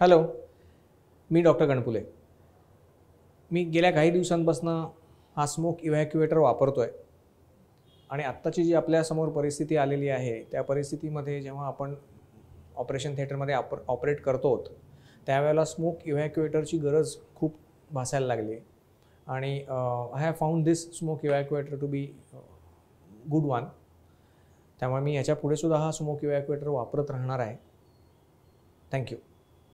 hello मी doctor Ganpule मी गेल्या काही दिवसांपासून हा स्मोक इव्हॅक्युएटर वापरतो आहे आणि आत्ताची जी आपल्यासमोर परिस्थिती आलेली आहे त्या परिस्थितीमध्ये जेव्हा आपण ऑपरेशन थिएटरमध्ये आप ऑपरेट करतो त्यावेळेला स्मोक इव्हॅक्युएटरची गरज खूप भासायला लागली आणि I have found this smoke evacuator to be good one त्यामुळे मी याच्या पुढेसुद्धा हा स्मोक इव्हॅक्युएटर वापरत राहणार आहे थँक्यू